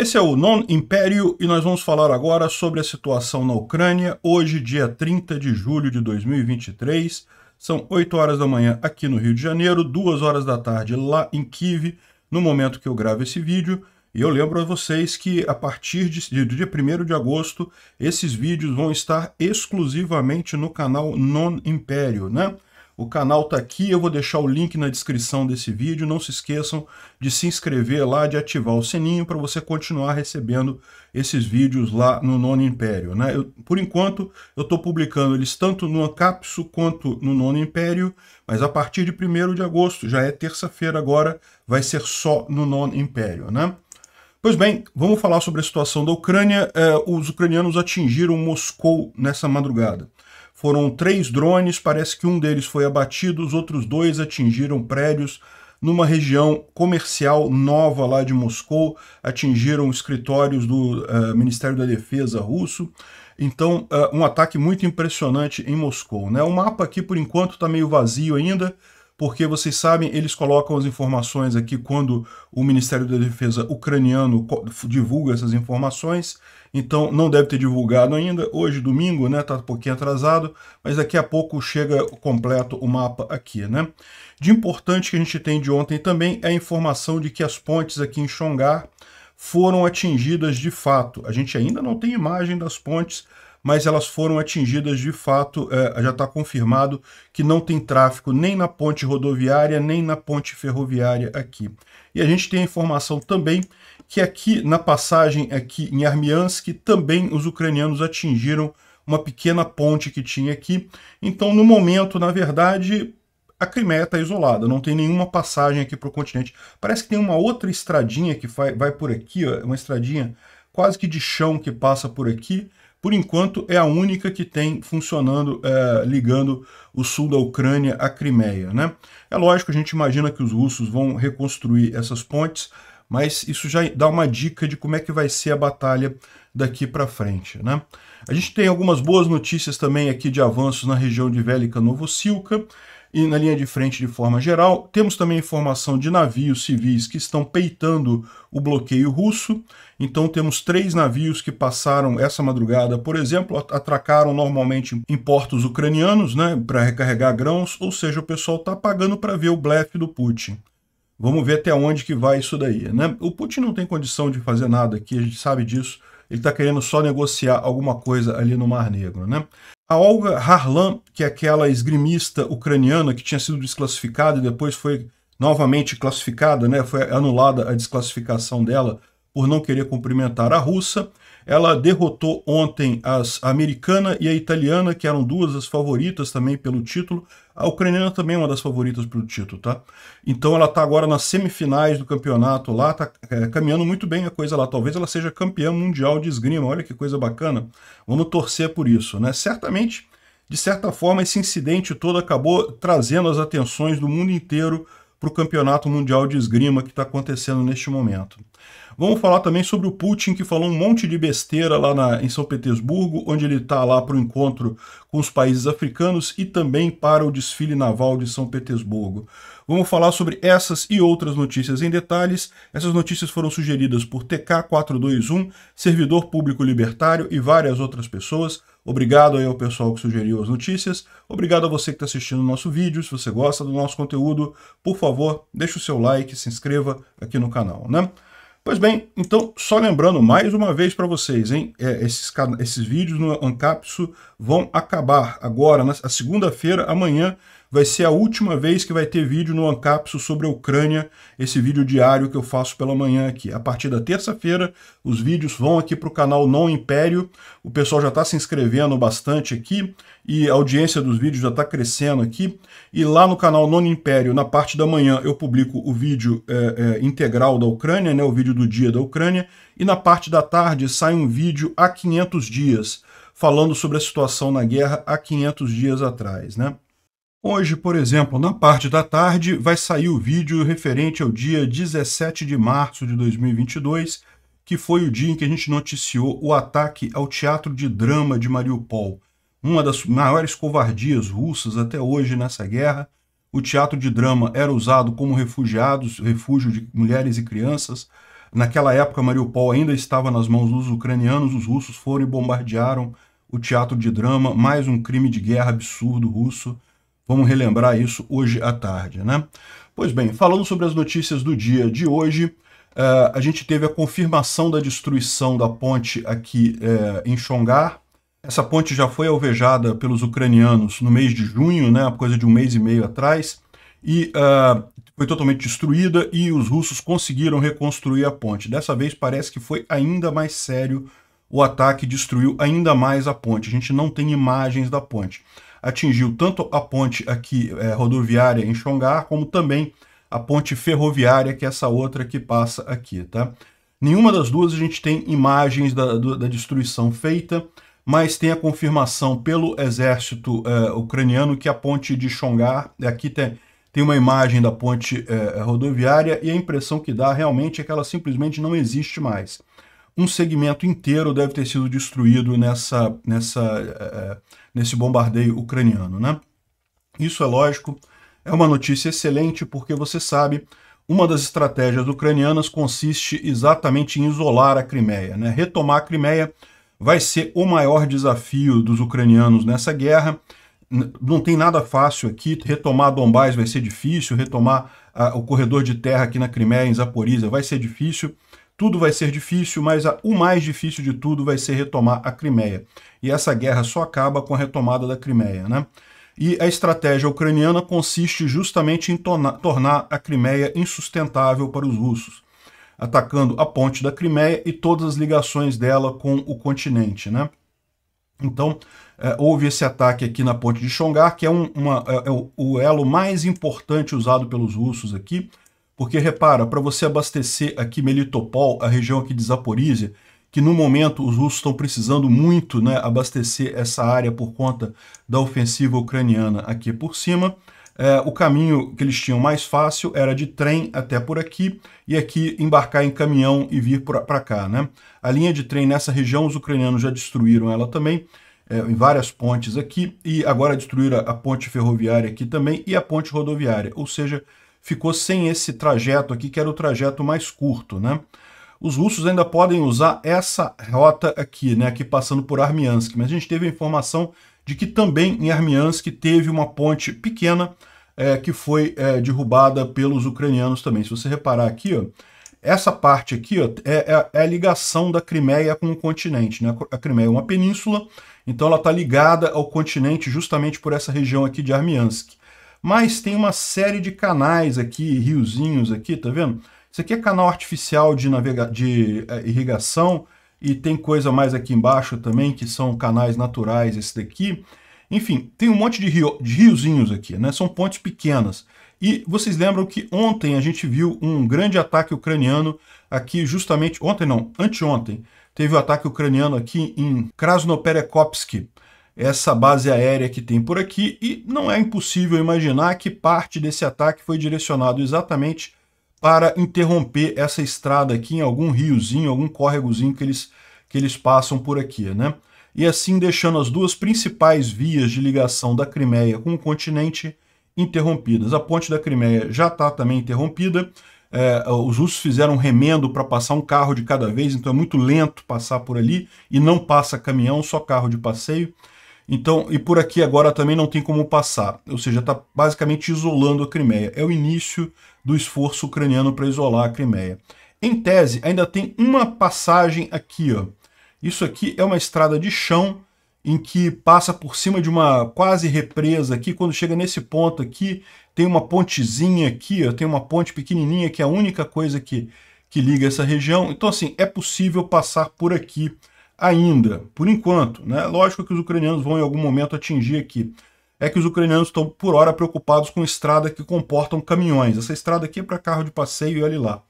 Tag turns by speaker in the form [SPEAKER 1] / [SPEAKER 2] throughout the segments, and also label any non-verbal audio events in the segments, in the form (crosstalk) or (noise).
[SPEAKER 1] Esse é o Non Império e nós vamos falar agora sobre a situação na Ucrânia, hoje, dia 30 de julho de 2023. São 8 horas da manhã aqui no Rio de Janeiro, 2 horas da tarde lá em Kiev, no momento que eu gravo esse vídeo. E eu lembro a vocês que a partir de, do dia 1 de agosto, esses vídeos vão estar exclusivamente no canal Non Império, né? O canal está aqui, eu vou deixar o link na descrição desse vídeo. Não se esqueçam de se inscrever lá, de ativar o sininho para você continuar recebendo esses vídeos lá no Nono Império. Né? Eu, por enquanto, eu estou publicando eles tanto no Ancapsu quanto no Nono Império, mas a partir de 1 de agosto, já é terça-feira agora, vai ser só no Nono Império. Né? Pois bem, vamos falar sobre a situação da Ucrânia. É, os ucranianos atingiram Moscou nessa madrugada. Foram três drones, parece que um deles foi abatido, os outros dois atingiram prédios numa região comercial nova lá de Moscou, atingiram escritórios do uh, Ministério da Defesa russo. Então, uh, um ataque muito impressionante em Moscou. Né? O mapa aqui, por enquanto, está meio vazio ainda, porque vocês sabem, eles colocam as informações aqui quando o Ministério da Defesa ucraniano divulga essas informações então não deve ter divulgado ainda. Hoje, domingo, né, tá um pouquinho atrasado, mas daqui a pouco chega completo o mapa aqui, né. De importante que a gente tem de ontem também é a informação de que as pontes aqui em Xongar foram atingidas de fato. A gente ainda não tem imagem das pontes, mas elas foram atingidas de fato, é, já está confirmado que não tem tráfego nem na ponte rodoviária, nem na ponte ferroviária aqui. E a gente tem a informação também que aqui na passagem aqui em Armiansk também os ucranianos atingiram uma pequena ponte que tinha aqui. Então, no momento, na verdade, a Crimeia está isolada, não tem nenhuma passagem aqui para o continente. Parece que tem uma outra estradinha que vai, vai por aqui, ó, uma estradinha quase que de chão que passa por aqui. Por enquanto, é a única que tem funcionando, é, ligando o sul da Ucrânia à Crimeia. Né? É lógico, a gente imagina que os russos vão reconstruir essas pontes, mas isso já dá uma dica de como é que vai ser a batalha daqui para frente. Né? A gente tem algumas boas notícias também aqui de avanços na região de Vélica Novosilca e na linha de frente de forma geral. Temos também informação de navios civis que estão peitando o bloqueio russo. Então temos três navios que passaram essa madrugada, por exemplo, atracaram normalmente em portos ucranianos, né, para recarregar grãos, ou seja, o pessoal está pagando para ver o blefe do Putin. Vamos ver até onde que vai isso daí, né? O Putin não tem condição de fazer nada aqui, a gente sabe disso. Ele está querendo só negociar alguma coisa ali no Mar Negro, né? A Olga Harlan, que é aquela esgrimista ucraniana que tinha sido desclassificada e depois foi novamente classificada, né? Foi anulada a desclassificação dela por não querer cumprimentar a russa. Ela derrotou ontem as americana e a italiana, que eram duas as favoritas também pelo título, a ucraniana também é uma das favoritas para o título, tá? Então ela está agora nas semifinais do campeonato lá, está é, caminhando muito bem a coisa lá. Talvez ela seja campeã mundial de esgrima, olha que coisa bacana. Vamos torcer por isso, né? Certamente, de certa forma, esse incidente todo acabou trazendo as atenções do mundo inteiro para o campeonato mundial de esgrima que está acontecendo neste momento. Vamos falar também sobre o Putin, que falou um monte de besteira lá na, em São Petersburgo, onde ele está lá para o encontro com os países africanos e também para o desfile naval de São Petersburgo. Vamos falar sobre essas e outras notícias em detalhes. Essas notícias foram sugeridas por TK421, Servidor Público Libertário e várias outras pessoas. Obrigado aí ao pessoal que sugeriu as notícias. Obrigado a você que está assistindo o nosso vídeo. Se você gosta do nosso conteúdo, por favor, deixe o seu like, se inscreva aqui no canal, né? Pois bem, então só lembrando mais uma vez para vocês, hein? É, esses, esses vídeos no Ancapsu vão acabar agora, na segunda-feira, amanhã, vai ser a última vez que vai ter vídeo no Ancapso sobre a Ucrânia, esse vídeo diário que eu faço pela manhã aqui. A partir da terça-feira, os vídeos vão aqui para o canal Não Império. O pessoal já está se inscrevendo bastante aqui e a audiência dos vídeos já está crescendo aqui. E lá no canal Não Império, na parte da manhã, eu publico o vídeo é, é, integral da Ucrânia, né, o vídeo do dia da Ucrânia, e na parte da tarde sai um vídeo há 500 dias falando sobre a situação na guerra há 500 dias atrás, né? Hoje, por exemplo, na parte da tarde, vai sair o vídeo referente ao dia 17 de março de 2022, que foi o dia em que a gente noticiou o ataque ao Teatro de Drama de Mariupol, uma das maiores covardias russas até hoje nessa guerra. O teatro de drama era usado como refugiados, refúgio de mulheres e crianças. Naquela época, Mariupol ainda estava nas mãos dos ucranianos, os russos foram e bombardearam o teatro de drama, mais um crime de guerra absurdo russo. Vamos relembrar isso hoje à tarde, né? Pois bem, falando sobre as notícias do dia de hoje, Uh, a gente teve a confirmação da destruição da ponte aqui uh, em Xongar. Essa ponte já foi alvejada pelos ucranianos no mês de junho, né, coisa de um mês e meio atrás, e uh, foi totalmente destruída e os russos conseguiram reconstruir a ponte. Dessa vez parece que foi ainda mais sério o ataque, destruiu ainda mais a ponte. A gente não tem imagens da ponte atingiu tanto a ponte aqui é, rodoviária em Xongar, como também a ponte ferroviária, que é essa outra que passa aqui, tá? Nenhuma das duas a gente tem imagens da, da destruição feita, mas tem a confirmação pelo exército é, ucraniano que a ponte de Xongar, aqui tem, tem uma imagem da ponte é, rodoviária, e a impressão que dá realmente é que ela simplesmente não existe mais um segmento inteiro deve ter sido destruído nessa, nessa, eh, eh, nesse bombardeio ucraniano. Né? Isso é lógico, é uma notícia excelente porque você sabe, uma das estratégias ucranianas consiste exatamente em isolar a Crimeia. Né? Retomar a Crimeia vai ser o maior desafio dos ucranianos nessa guerra. Não tem nada fácil aqui, retomar Donbás vai ser difícil, retomar ah, o corredor de terra aqui na Crimeia, em Zaporizhia, vai ser difícil tudo vai ser difícil, mas a, o mais difícil de tudo vai ser retomar a Crimeia. E essa guerra só acaba com a retomada da Crimeia, né? E a estratégia ucraniana consiste justamente em torna, tornar a Crimeia insustentável para os russos, atacando a ponte da Crimeia e todas as ligações dela com o continente, né? Então, é, houve esse ataque aqui na ponte de Xongar, que é, um, uma, é, é o elo mais importante usado pelos russos aqui, porque repara, para você abastecer aqui Melitopol, a região aqui de Zaporizhia, que no momento os russos estão precisando muito né, abastecer essa área por conta da ofensiva ucraniana aqui por cima, é, o caminho que eles tinham mais fácil era de trem até por aqui e aqui embarcar em caminhão e vir para cá. Né? A linha de trem nessa região, os ucranianos já destruíram ela também, é, em várias pontes aqui, e agora destruíram a, a ponte ferroviária aqui também e a ponte rodoviária, ou seja, ficou sem esse trajeto aqui, que era o trajeto mais curto, né? Os russos ainda podem usar essa rota aqui, né, aqui passando por Armiansk, mas a gente teve a informação de que também em Armiansk teve uma ponte pequena é, que foi é, derrubada pelos ucranianos também. Se você reparar aqui, ó, essa parte aqui ó, é, é, é a ligação da Crimeia com o continente. Né? A Crimeia é uma península, então ela está ligada ao continente justamente por essa região aqui de Armiansk. Mas tem uma série de canais aqui, riozinhos aqui, tá vendo? Isso aqui é canal artificial de, navega de é, irrigação e tem coisa mais aqui embaixo também, que são canais naturais, esse daqui. Enfim, tem um monte de, rio, de riozinhos aqui, né? São pontes pequenas. E vocês lembram que ontem a gente viu um grande ataque ucraniano aqui justamente... Ontem não, anteontem. Teve o um ataque ucraniano aqui em Krasnoperekopsk essa base aérea que tem por aqui e não é impossível imaginar que parte desse ataque foi direcionado exatamente para interromper essa estrada aqui em algum riozinho, algum córregozinho que eles, que eles passam por aqui, né? E assim deixando as duas principais vias de ligação da Crimeia com o continente interrompidas. A ponte da Crimeia já está também interrompida, é, os russos fizeram um remendo para passar um carro de cada vez, então é muito lento passar por ali e não passa caminhão, só carro de passeio. Então, e por aqui agora também não tem como passar, ou seja, está basicamente isolando a Crimeia. É o início do esforço ucraniano para isolar a Crimeia. Em tese, ainda tem uma passagem aqui. Ó. Isso aqui é uma estrada de chão em que passa por cima de uma quase represa aqui. Quando chega nesse ponto aqui, tem uma pontezinha aqui, ó, tem uma ponte pequenininha que é a única coisa que, que liga essa região. Então, assim, é possível passar por aqui ainda, por enquanto. Né? Lógico que os ucranianos vão em algum momento atingir aqui. É que os ucranianos estão, por hora, preocupados com estrada que comportam caminhões. Essa estrada aqui é para carro de passeio e olha lá.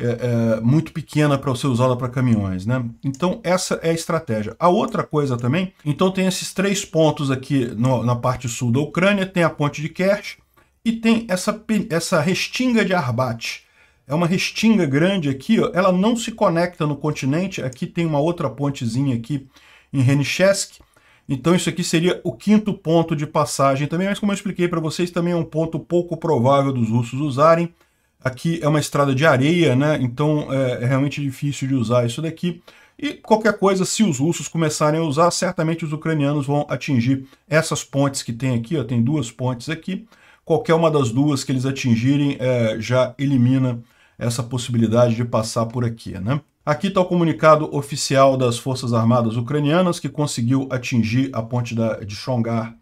[SPEAKER 1] É, é, muito pequena para ser usada para caminhões, né? Então essa é a estratégia. A outra coisa também, então tem esses três pontos aqui no, na parte sul da Ucrânia, tem a ponte de Kerch e tem essa, essa restinga de Arbat, é uma restinga grande aqui, ó, ela não se conecta no continente, aqui tem uma outra pontezinha aqui em Renichesk, então isso aqui seria o quinto ponto de passagem também, mas como eu expliquei para vocês, também é um ponto pouco provável dos russos usarem, aqui é uma estrada de areia, né, então é, é realmente difícil de usar isso daqui, e qualquer coisa, se os russos começarem a usar, certamente os ucranianos vão atingir essas pontes que tem aqui, ó, tem duas pontes aqui, qualquer uma das duas que eles atingirem é, já elimina essa possibilidade de passar por aqui, né? Aqui está o comunicado oficial das Forças Armadas Ucranianas, que conseguiu atingir a ponte da, de Shongar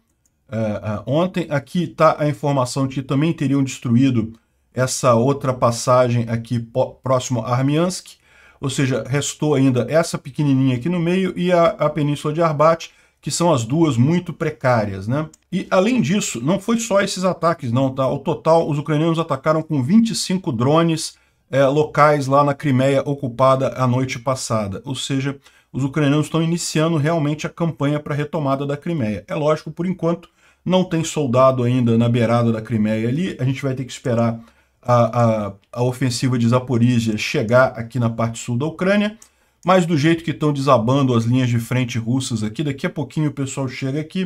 [SPEAKER 1] eh, eh, ontem. Aqui está a informação de que também teriam destruído essa outra passagem aqui próximo a Armiansk, ou seja, restou ainda essa pequenininha aqui no meio e a, a península de Arbat, que são as duas muito precárias, né? E além disso, não foi só esses ataques não, tá? total, os ucranianos atacaram com 25 drones é, locais lá na Crimeia ocupada a noite passada. Ou seja, os ucranianos estão iniciando realmente a campanha para a retomada da Crimeia. É lógico, por enquanto, não tem soldado ainda na beirada da Crimeia ali. A gente vai ter que esperar a, a, a ofensiva de Zaporizhia chegar aqui na parte sul da Ucrânia. Mas do jeito que estão desabando as linhas de frente russas aqui, daqui a pouquinho o pessoal chega aqui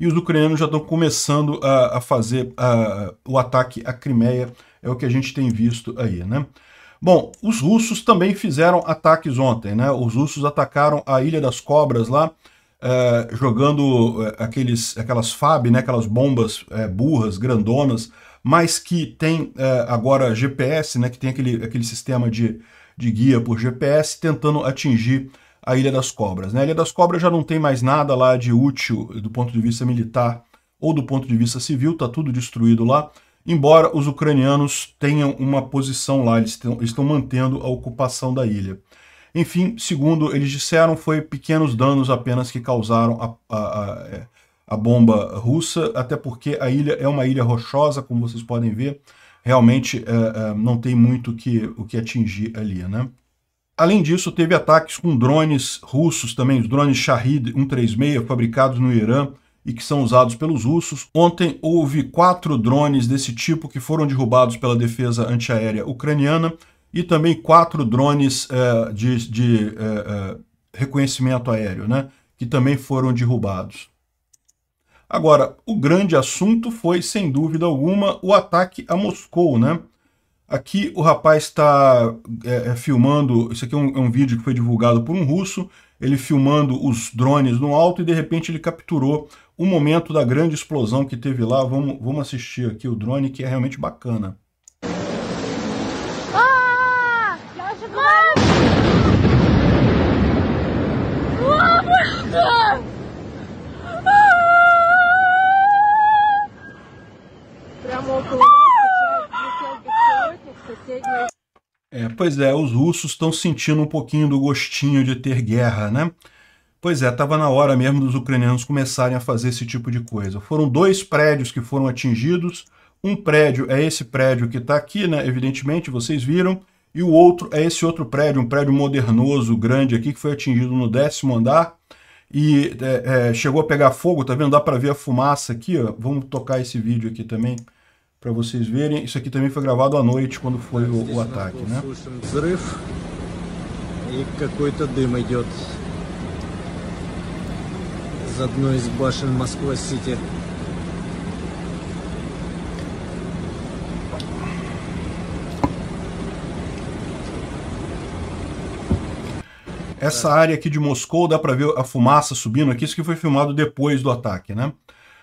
[SPEAKER 1] e os ucranianos já estão começando a, a fazer o ataque à Crimeia é o que a gente tem visto aí, né? Bom, os russos também fizeram ataques ontem, né? Os russos atacaram a Ilha das Cobras lá, é, jogando é, aqueles, aquelas FAB, né? Aquelas bombas é, burras, grandonas, mas que tem agora GPS, né? Que tem aquele, aquele sistema de, de guia por GPS tentando atingir a Ilha das Cobras. Né? A Ilha das Cobras já não tem mais nada lá de útil do ponto de vista militar ou do ponto de vista civil, tá tudo destruído lá embora os ucranianos tenham uma posição lá, eles estão, mantendo a ocupação da ilha. Enfim, segundo eles disseram, foi pequenos danos apenas que causaram a, a, a, é, a bomba russa, até porque a ilha é uma ilha rochosa, como vocês podem ver, realmente é, é, não tem muito que, o que atingir ali, né? Além disso, teve ataques com drones russos também, os drones Shahid 136, fabricados no Irã, e que são usados pelos russos. Ontem houve quatro drones desse tipo que foram derrubados pela defesa antiaérea ucraniana e também quatro drones é, de, de é, é, reconhecimento aéreo, né, que também foram derrubados. Agora, o grande assunto foi, sem dúvida alguma, o ataque a Moscou, né? Aqui o rapaz está é, filmando, isso aqui é um, é um, vídeo que foi divulgado por um russo, ele filmando os drones no alto e de repente ele capturou o momento da grande explosão que teve lá. Vamos, vamos assistir aqui o drone, que é realmente bacana. Ah! É, pois é, os russos estão sentindo um pouquinho do gostinho de ter guerra, né? Pois é, estava na hora mesmo dos ucranianos começarem a fazer esse tipo de coisa. Foram dois prédios que foram atingidos. Um prédio é esse prédio que está aqui, né? Evidentemente, vocês viram. E o outro é esse outro prédio, um prédio modernoso, grande aqui, que foi atingido no décimo andar e é, é, chegou a pegar fogo, tá vendo? Dá para ver a fumaça aqui, ó. Vamos tocar esse vídeo aqui também para vocês verem. Isso aqui também foi gravado à noite, quando foi o, o ataque, né? одной из башен Москва-Сити. Essa área aqui de Moscou dá para ver a fumaça subindo aqui. Isso que foi filmado depois do ataque, né?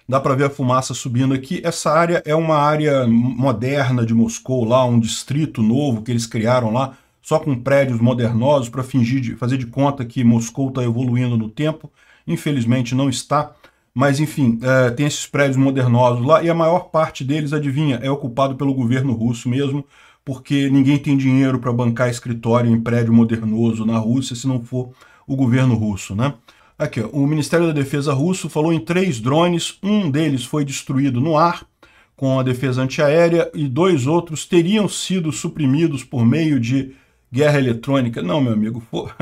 [SPEAKER 1] Dá para ver a fumaça subindo aqui. Essa área é uma área moderna de Moscou, lá um distrito novo que eles criaram lá, só com prédios modernosos para fingir, de, fazer de conta que Moscou tá evoluindo no tempo infelizmente não está. Mas, enfim, é, tem esses prédios modernosos lá e a maior parte deles, adivinha, é ocupado pelo governo russo mesmo, porque ninguém tem dinheiro para bancar escritório em prédio modernoso na Rússia se não for o governo russo, né? Aqui, ó, o Ministério da Defesa russo falou em três drones, um deles foi destruído no ar com a defesa antiaérea e dois outros teriam sido suprimidos por meio de guerra eletrônica. Não, meu amigo, for... (laughs)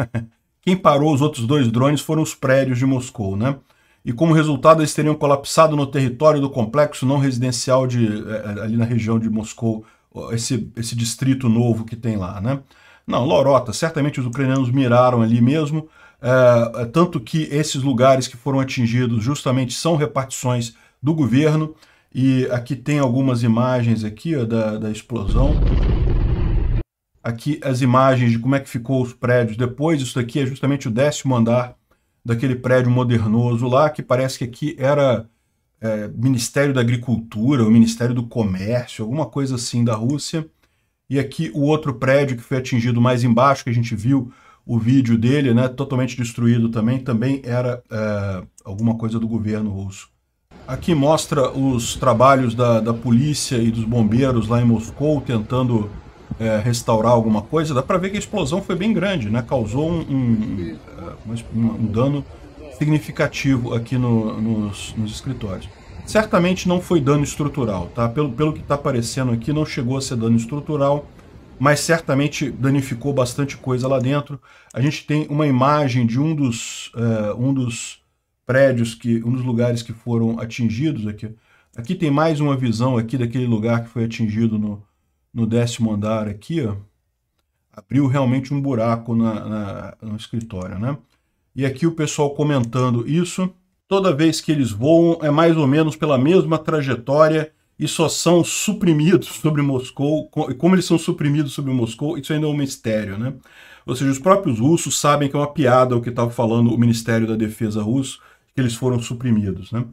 [SPEAKER 1] Quem parou os outros dois drones foram os prédios de Moscou, né? E como resultado, eles teriam colapsado no território do complexo não residencial de, eh, eh, ali na região de Moscou, esse, esse distrito novo que tem lá, né? Não, Lorota, certamente os ucranianos miraram ali mesmo, é, tanto que esses lugares que foram atingidos justamente são repartições do governo, e aqui tem algumas imagens aqui ó, da, da explosão aqui as imagens de como é que ficou os prédios depois. Isso aqui é justamente o décimo andar daquele prédio modernoso lá, que parece que aqui era é, Ministério da Agricultura, o Ministério do Comércio, alguma coisa assim da Rússia. E aqui o outro prédio que foi atingido mais embaixo, que a gente viu o vídeo dele, né, totalmente destruído também, também era é, alguma coisa do governo russo. Aqui mostra os trabalhos da, da polícia e dos bombeiros lá em Moscou, tentando é, restaurar alguma coisa, dá para ver que a explosão foi bem grande, né? Causou um, um, um, um dano significativo aqui no, nos, nos, escritórios. Certamente não foi dano estrutural, tá? Pelo, pelo que está aparecendo aqui, não chegou a ser dano estrutural, mas certamente danificou bastante coisa lá dentro. A gente tem uma imagem de um dos, é, um dos prédios, que, um dos lugares que foram atingidos aqui. Aqui tem mais uma visão aqui daquele lugar que foi atingido no, no décimo andar aqui, ó, abriu realmente um buraco na, na, no escritório, né? E aqui o pessoal comentando isso. Toda vez que eles voam é mais ou menos pela mesma trajetória e só são suprimidos sobre Moscou. E como eles são suprimidos sobre Moscou, isso ainda é um mistério, né? Ou seja, os próprios russos sabem que é uma piada o que estava falando o Ministério da Defesa russo, que eles foram suprimidos, né?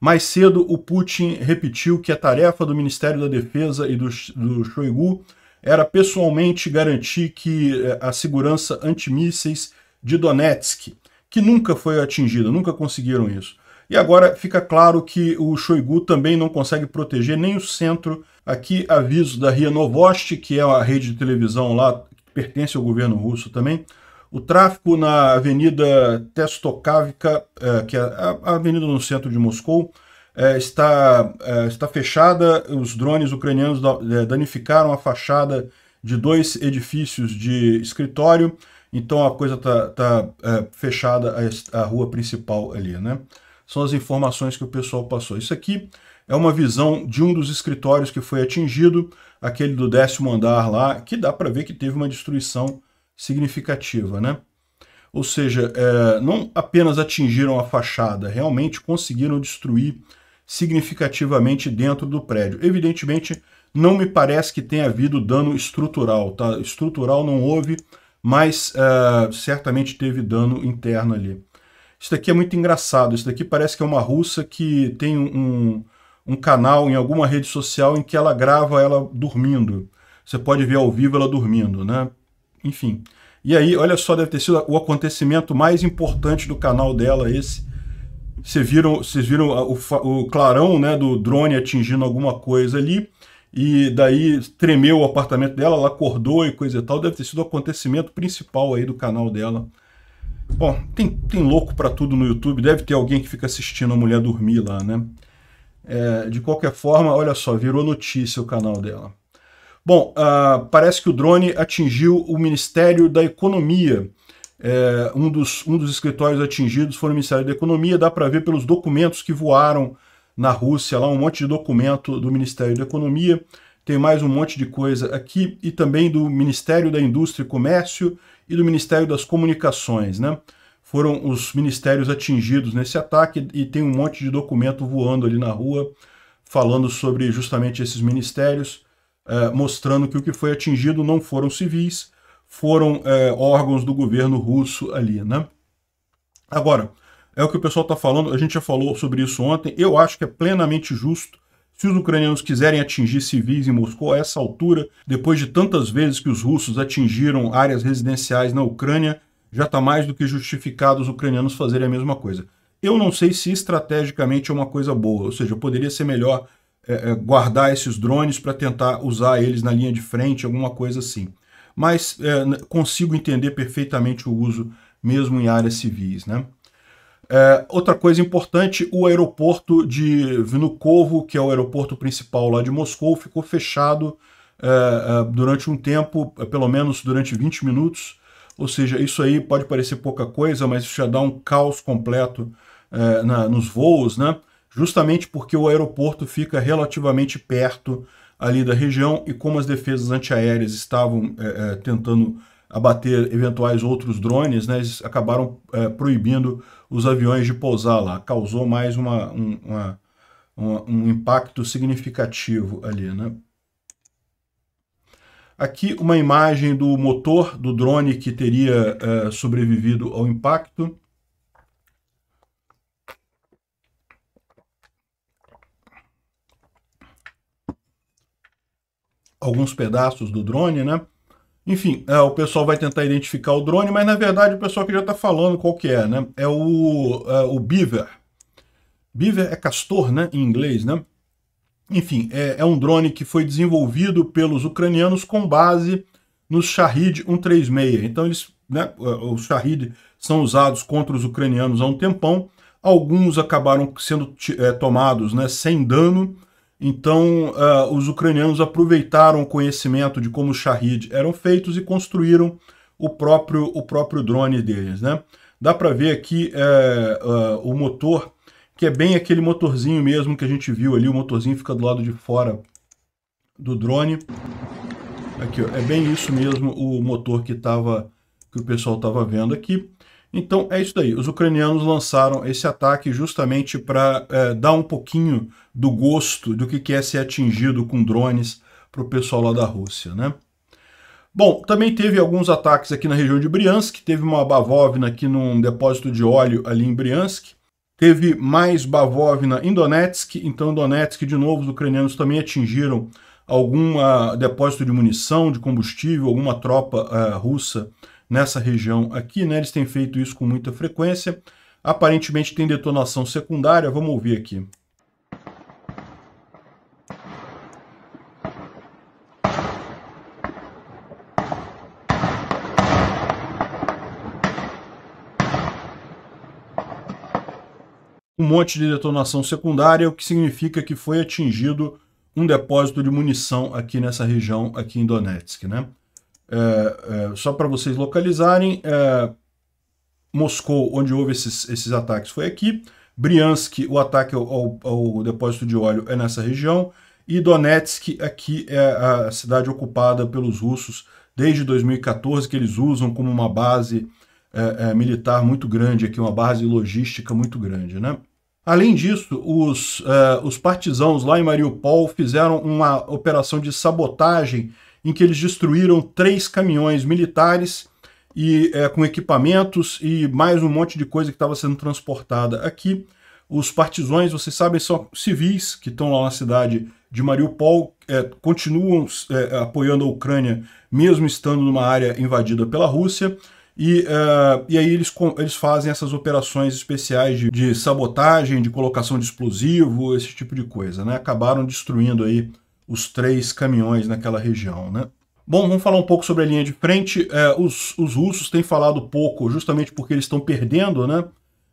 [SPEAKER 1] Mais cedo, o Putin repetiu que a tarefa do Ministério da Defesa e do, do Shoigu era pessoalmente garantir que eh, a segurança antimísseis de Donetsk, que nunca foi atingida, nunca conseguiram isso. E agora fica claro que o Shoigu também não consegue proteger nem o centro. Aqui, aviso da RIA Novosti, que é a rede de televisão lá, que pertence ao governo russo também, o tráfego na Avenida Testokávica, é, que é a avenida no centro de Moscou, é, está, é, está fechada. Os drones ucranianos danificaram a fachada de dois edifícios de escritório, então a coisa está tá, tá fechada, a, rua principal ali. Né? São as informações que o pessoal passou. Isso aqui é uma visão de um dos escritórios que foi atingido, aquele do décimo andar lá, que dá para ver que teve uma destruição significativa, né? Ou seja, é, não apenas atingiram a fachada, realmente conseguiram destruir significativamente dentro do prédio. Evidentemente, não me parece que tenha havido dano estrutural, tá? Estrutural não houve, mas é, certamente teve dano interno ali. Isso daqui é muito engraçado. Isso daqui parece que é uma russa que tem um, um canal em alguma rede social em que ela grava ela dormindo. Você pode ver ao vivo ela dormindo, né? Enfim. E aí, olha só, deve ter sido o acontecimento mais importante do canal dela esse. Vocês viram, vocês viram o, o clarão né, do drone atingindo alguma coisa ali, e daí tremeu o apartamento dela, ela acordou e coisa e tal. Deve ter sido o acontecimento principal aí do canal dela. Bom, tem, tem louco para tudo no YouTube, deve ter alguém que fica assistindo a mulher dormir lá, né? É, de qualquer forma, olha só, virou notícia o canal dela. Bom, uh, parece que o drone atingiu o Ministério da Economia. É, um, dos, um dos escritórios atingidos foi o Ministério da Economia. Dá para ver pelos documentos que voaram na Rússia, lá um monte de documento do Ministério da Economia. Tem mais um monte de coisa aqui e também do Ministério da Indústria e Comércio e do Ministério das Comunicações, né? Foram os ministérios atingidos nesse ataque e tem um monte de documento voando ali na rua falando sobre justamente esses ministérios. Eh, mostrando que o que foi atingido não foram civis, foram eh, órgãos do governo russo ali, né? Agora, é o que o pessoal está falando, a gente já falou sobre isso ontem, eu acho que é plenamente justo se os ucranianos quiserem atingir civis em Moscou a essa altura, depois de tantas vezes que os russos atingiram áreas residenciais na Ucrânia, já está mais do que justificado os ucranianos fazerem a mesma coisa. Eu não sei se estrategicamente é uma coisa boa, ou seja, poderia ser melhor é, é, guardar esses drones para tentar usar eles na linha de frente, alguma coisa assim. Mas é, consigo entender perfeitamente o uso, mesmo em áreas civis. Né? É, outra coisa importante, o aeroporto de Vnukovo, que é o aeroporto principal lá de Moscou, ficou fechado é, durante um tempo, pelo menos durante 20 minutos. Ou seja, isso aí pode parecer pouca coisa, mas isso já dá um caos completo na, nos voos, né? justamente porque o aeroporto fica relativamente perto ali da região e como as defesas antiaéreas estavam é, é, tentando abater eventuais outros drones, né, eles acabaram é, proibindo os aviões de pousar lá. Causou mais uma, um, uma, uma, um impacto significativo ali. Né? Aqui uma imagem do motor do drone que teria sobrevivido ao impacto. alguns pedaços do drone, né? Enfim, é, o pessoal vai tentar identificar o drone, mas na verdade o pessoal que já está falando qual que é, né? É o, é, o Beaver. Beaver é castor, né? Em inglês, né? Enfim, é, é um drone que foi desenvolvido pelos ucranianos com base no Shahid 136. Então eles, né? Os Shahid são usados contra os ucranianos há um tempão. Alguns acabaram sendo é, tomados, né? Sem dano então, uh, os ucranianos aproveitaram o conhecimento de como os Shahid eram feitos e construíram o próprio, o próprio drone deles. Né? Dá para ver aqui uh, o motor, que é bem aquele motorzinho mesmo que a gente viu ali, o motorzinho fica do lado de fora do drone. Aqui, ó, é bem isso mesmo o motor que, tava, que o pessoal estava vendo aqui. Então é isso daí. Os ucranianos lançaram esse ataque justamente para é, dar um pouquinho do gosto do que é ser atingido com drones para o pessoal lá da Rússia, né? Bom, também teve alguns ataques aqui na região de Briansk, teve uma Bavovna aqui num depósito de óleo ali em Briansk, teve mais Bavovna em Donetsk, então Donetsk de novo os ucranianos também atingiram algum depósito de munição, de combustível, alguma tropa uh, russa nessa região aqui, né? Eles têm feito isso com muita frequência. Aparentemente tem detonação secundária, vamos ouvir aqui. Um monte de detonação secundária, o que significa que foi atingido um depósito de munição aqui nessa região, aqui em Donetsk, né? É, é, só para vocês localizarem, é, Moscou, onde houve esses, esses ataques, foi aqui. Briansk, o ataque ao, ao, ao, depósito de óleo é nessa região. E Donetsk, aqui é a cidade ocupada pelos russos desde 2014, que eles usam como uma base é, é, militar muito grande, aqui uma base logística muito grande, né? Além disso, os, os partisãos lá em Mariupol fizeram uma operação de sabotagem em que eles destruíram três caminhões militares e é, com equipamentos e mais um monte de coisa que estava sendo transportada aqui. Os partisões, vocês sabem, são civis que estão lá na cidade de Mariupol, é, continuam é, apoiando a Ucrânia, mesmo estando numa área invadida pela Rússia. E, é, e, aí eles, eles fazem essas operações especiais de, de, sabotagem, de colocação de explosivo, esse tipo de coisa, né? Acabaram destruindo aí os três caminhões naquela região, né? Bom, vamos falar um pouco sobre a linha de frente. É, os, os russos têm falado pouco justamente porque eles estão perdendo, né?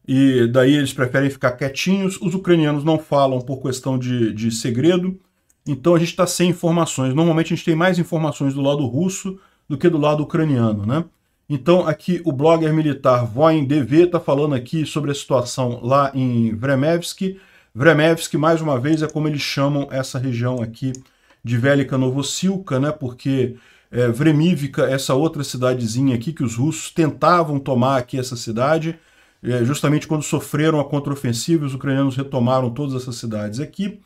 [SPEAKER 1] E daí eles preferem ficar quietinhos. Os ucranianos não falam por questão de, de segredo. Então a gente está sem informações. Normalmente a gente tem mais informações do lado russo do que do lado ucraniano, né? Então aqui o blogger militar Voin DV está falando aqui sobre a situação lá em Vremevsk. Vremevsk, mais uma vez, é como eles chamam essa região aqui de Velika Novosilka, né? porque é, Vremivka, essa outra cidadezinha aqui que os russos tentavam tomar aqui essa cidade, é, justamente quando sofreram a contraofensiva, os ucranianos retomaram todas essas cidades aqui,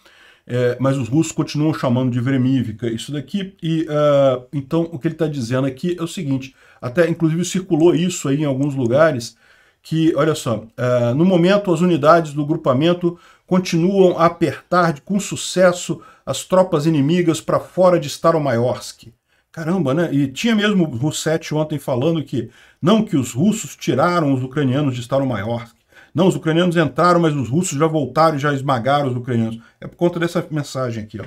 [SPEAKER 1] é, mas os russos continuam chamando de Vremivka isso daqui, e uh, então o que ele está dizendo aqui é o seguinte, até inclusive circulou isso aí em alguns lugares, que, olha só, uh, no momento as unidades do grupamento continuam a apertar com sucesso as tropas inimigas para fora de Staromaiorsk Caramba, né? E tinha mesmo o Russet ontem falando que não que os russos tiraram os ucranianos de Staromaiorsk Não, os ucranianos entraram, mas os russos já voltaram e já esmagaram os ucranianos. É por conta dessa mensagem aqui, ó.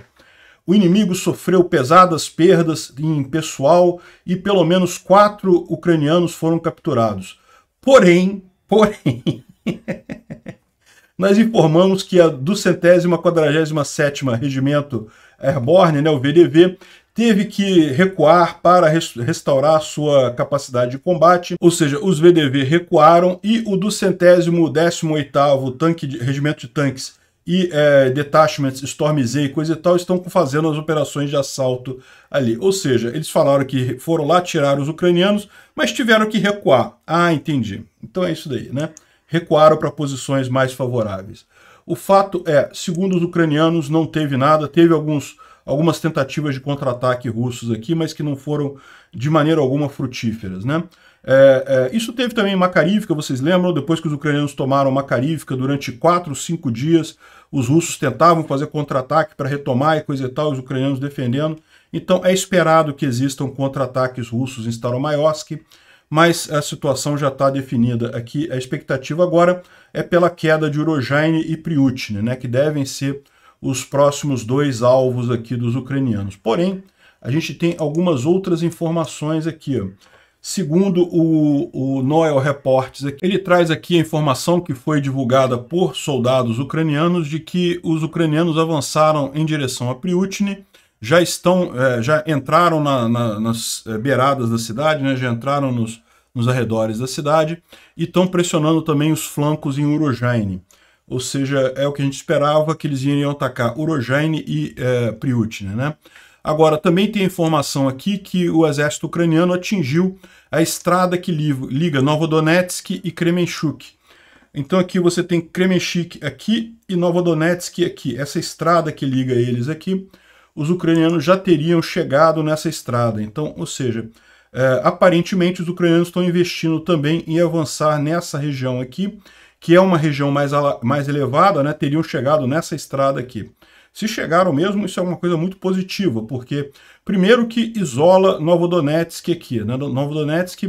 [SPEAKER 1] O inimigo sofreu pesadas perdas em pessoal e pelo menos quatro ucranianos foram capturados. Porém, porém, (laughs) nós informamos que a do centésima quadragésima sétima regimento Airborne, né, o VDV, teve que recuar para restaurar sua capacidade de combate, ou seja, os VDV recuaram e o do centésimo décimo oitavo tanque de, regimento de tanques e é, detachments, Storm Z e coisa e tal estão fazendo as operações de assalto ali. Ou seja, eles falaram que foram lá tirar os ucranianos, mas tiveram que recuar. Ah, entendi. Então é isso daí, né? Recuaram para posições mais favoráveis. O fato é, segundo os ucranianos, não teve nada, teve alguns, algumas tentativas de contra-ataque russos aqui, mas que não foram de maneira alguma frutíferas, né? É, é, isso teve também em Makarivka, vocês lembram? Depois que os ucranianos tomaram Makarivka durante quatro, cinco dias, os russos tentavam fazer contra-ataque para retomar e coisa e tal, os ucranianos defendendo. Então é esperado que existam contra-ataques russos em Staromaiosk, mas a situação já está definida aqui. A expectativa agora é pela queda de Urojine e Priutne, né, que devem ser os próximos dois alvos aqui dos ucranianos. Porém, a gente tem algumas outras informações aqui. Ó. Segundo o, o Noel Reports, ele traz aqui a informação que foi divulgada por soldados ucranianos de que os ucranianos avançaram em direção a Priutne, já estão, é, já entraram na, na, nas é, beiradas da cidade, né, já entraram nos, nos arredores da cidade e estão pressionando também os flancos em Urojaine. Ou seja, é o que a gente esperava que eles iriam atacar Urojaine e é, Priutne, né? Agora, também tem informação aqui que o exército ucraniano atingiu a estrada que liga Novodonetsk e Kremenchuk. Então aqui você tem Kremenchuk aqui e Novodonetsk aqui. Essa estrada que liga eles aqui, os ucranianos já teriam chegado nessa estrada. Então, ou seja, é, aparentemente os ucranianos estão investindo também em avançar nessa região aqui, que é uma região mais, mais elevada, né? teriam chegado nessa estrada aqui. Se chegaram mesmo, isso é uma coisa muito positiva, porque primeiro que isola Novodonetsk aqui. Né? Novodonetsk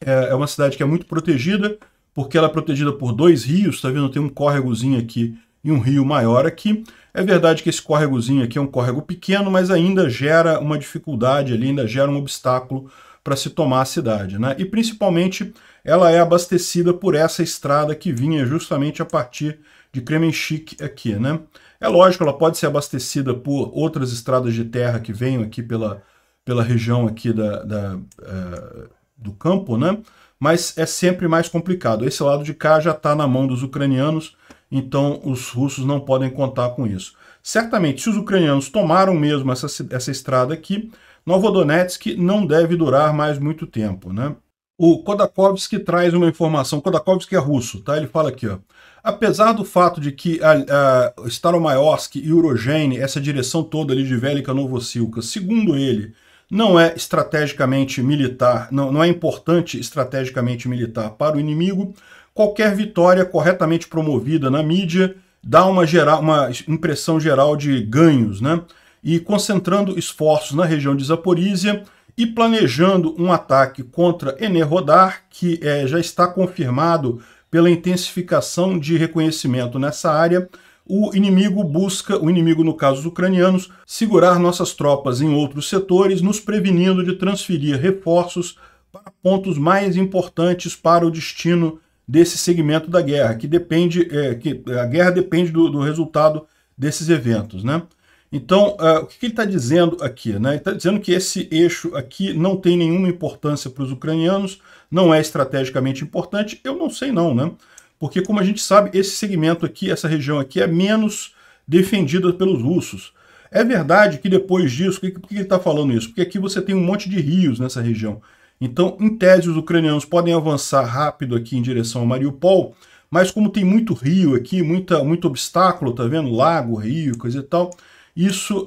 [SPEAKER 1] é, é uma cidade que é muito protegida, porque ela é protegida por dois rios, tá vendo? Tem um córregozinho aqui e um rio maior aqui. É verdade que esse córregozinho aqui é um córrego pequeno, mas ainda gera uma dificuldade ali, ainda gera um obstáculo para se tomar a cidade, né? E principalmente ela é abastecida por essa estrada que vinha justamente a partir de Kremenchik aqui, né? É lógico, ela pode ser abastecida por outras estradas de terra que venham aqui pela, pela região aqui da, da uh, do campo, né? Mas é sempre mais complicado. Esse lado de cá já está na mão dos ucranianos, então os russos não podem contar com isso. Certamente, se os ucranianos tomaram mesmo essa, essa estrada aqui, Novodonetsk não deve durar mais muito tempo, né? O Kodakovsky traz uma informação. Kodakovsky é russo, tá? Ele fala aqui, ó. Apesar do fato de que a, a e Urogene, essa direção toda ali de Velika Novosilka, segundo ele, não é estrategicamente militar, não, não é importante estrategicamente militar para o inimigo, qualquer vitória corretamente promovida na mídia dá uma, geral, uma impressão geral de ganhos, né? E concentrando esforços na região de Zaporizhia e planejando um ataque contra Enerrodar, que é, já está confirmado pela intensificação de reconhecimento nessa área, o inimigo busca, o inimigo no caso os ucranianos, segurar nossas tropas em outros setores, nos prevenindo de transferir reforços para pontos mais importantes para o destino desse segmento da guerra, que depende, é, que a guerra depende do, do resultado desses eventos, né? Então, uh, o que, que ele está dizendo aqui? Né? Ele está dizendo que esse eixo aqui não tem nenhuma importância para os ucranianos, não é estrategicamente importante. Eu não sei não, né? Porque, como a gente sabe, esse segmento aqui, essa região aqui, é menos defendida pelos russos. É verdade que depois disso, por que, ele está falando isso? Porque aqui você tem um monte de rios nessa região. Então, em tese, os ucranianos podem avançar rápido aqui em direção a Mariupol, mas como tem muito rio aqui, muita, muito obstáculo, tá vendo? Lago, rio, coisa e tal isso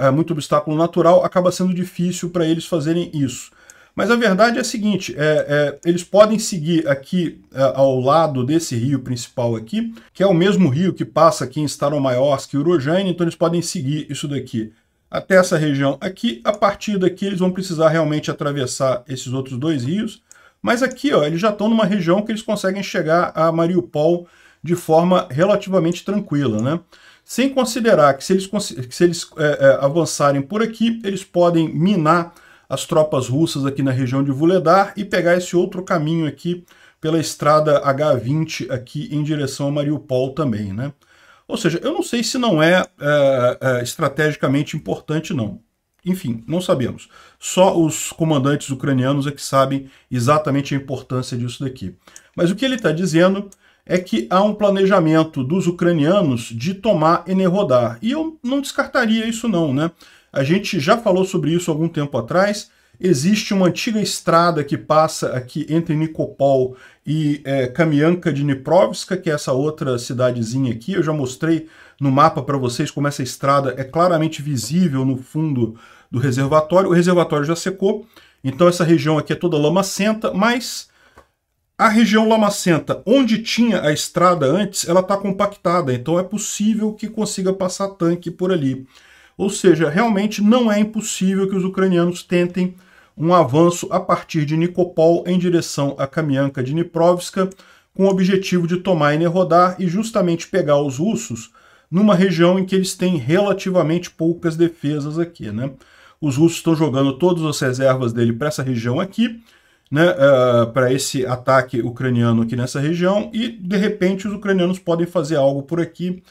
[SPEAKER 1] é, é muito obstáculo natural, acaba sendo difícil para eles fazerem isso. Mas a verdade é a seguinte, é, é, eles podem seguir aqui é, ao lado desse rio principal aqui, que é o mesmo rio que passa aqui em Staromayorsk e Urojane, então eles podem seguir isso daqui até essa região aqui. A partir daqui eles vão precisar realmente atravessar esses outros dois rios, mas aqui ó, eles já estão numa região que eles conseguem chegar a Mariupol de forma relativamente tranquila, né? sem considerar que se eles, que se eles é, é, avançarem por aqui, eles podem minar as tropas russas aqui na região de Vuledar e pegar esse outro caminho aqui pela estrada H20 aqui em direção a Mariupol também, né? Ou seja, eu não sei se não é, é, é estrategicamente importante não. Enfim, não sabemos. Só os comandantes ucranianos é que sabem exatamente a importância disso daqui. Mas o que ele está dizendo é que há um planejamento dos ucranianos de tomar Enerrodar. E eu não descartaria isso não, né? A gente já falou sobre isso algum tempo atrás. Existe uma antiga estrada que passa aqui entre Nikopol e é, Kamianka de Dniprovska, que é essa outra cidadezinha aqui. Eu já mostrei no mapa para vocês como essa estrada é claramente visível no fundo do reservatório. O reservatório já secou, então essa região aqui é toda lamacenta, mas a região lamacenta, onde tinha a estrada antes, ela está compactada, então é possível que consiga passar tanque por ali. Ou seja, realmente não é impossível que os ucranianos tentem um avanço a partir de Nikopol em direção a Kamianka de Dniprovska, com o objetivo de tomar e rodar e justamente pegar os russos numa região em que eles têm relativamente poucas defesas aqui, né? Os russos estão jogando todas as reservas dele para essa região aqui, né, uh, é, para esse ataque ucraniano aqui nessa região e, de repente, os ucranianos podem fazer algo por aqui.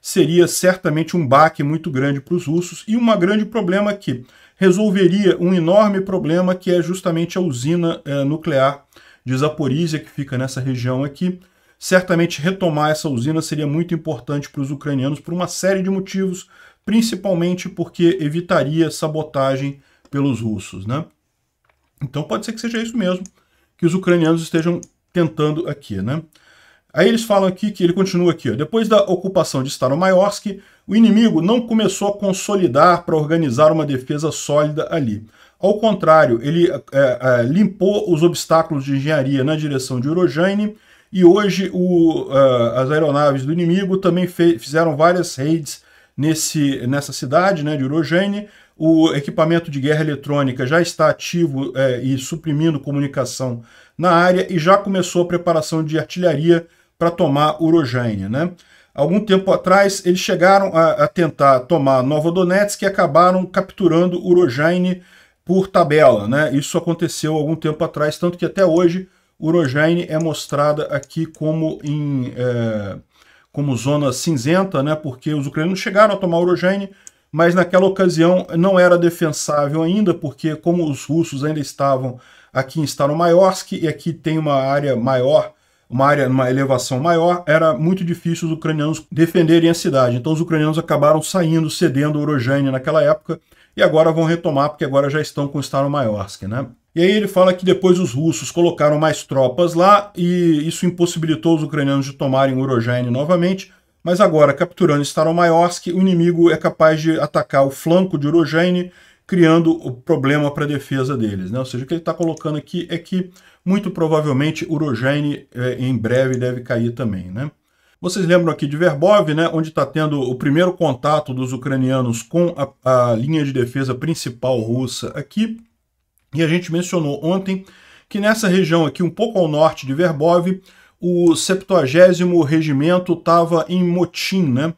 [SPEAKER 1] Seria certamente um baque muito grande para os russos e um grande problema que resolveria um enorme problema que é justamente a usina uh, nuclear de Zaporizhia, que fica nessa região aqui. Certamente retomar essa usina seria muito importante para os ucranianos por uma série de motivos, principalmente porque evitaria sabotagem pelos russos. Né? Então pode ser que seja isso mesmo que os ucranianos estejam tentando aqui, né? Aí eles falam aqui que ele continua aqui, ó, depois da ocupação de Staromayorsk, o inimigo não começou a consolidar para organizar uma defesa sólida ali. Ao contrário, ele é, é, é limpou os obstáculos de engenharia na direção de Urojane e hoje o, uh, as aeronaves do inimigo também fizeram várias raids nesse, nessa cidade né, de Urojane, o equipamento de guerra eletrônica já está ativo é, e suprimindo comunicação na área e já começou a preparação de artilharia para tomar Urojane. Né? Algum tempo atrás, eles chegaram a, a tentar tomar Novodonetsk e acabaram capturando Urojane por tabela. Né? Isso aconteceu algum tempo atrás, tanto que até hoje Urojane é mostrada aqui como em... É, como zona cinzenta, né? Porque os ucranianos chegaram a tomar Urojane, mas naquela ocasião não era defensável ainda, porque como os russos ainda estavam aqui em Staromayorsk, e aqui tem uma área maior, uma área, uma elevação maior, era muito difícil os ucranianos defenderem a cidade. Então os ucranianos acabaram saindo, cedendo o Orojane naquela época, e agora vão retomar, porque agora já estão com Staromayorsk, né? E aí ele fala que depois os russos colocaram mais tropas lá e isso impossibilitou os ucranianos de tomarem Urojane novamente, mas agora, capturando Staromaiosk, o inimigo é capaz de atacar o flanco de Urogene, criando o problema para a defesa deles. Né? Ou seja, o que ele está colocando aqui é que, muito provavelmente, Urogene é, em breve deve cair também. Né? Vocês lembram aqui de Verbov, né, onde está tendo o primeiro contato dos ucranianos com a, a linha de defesa principal russa aqui. E a gente mencionou ontem que nessa região aqui, um pouco ao norte de Verbov, o 70 Regimento estava em motim, né?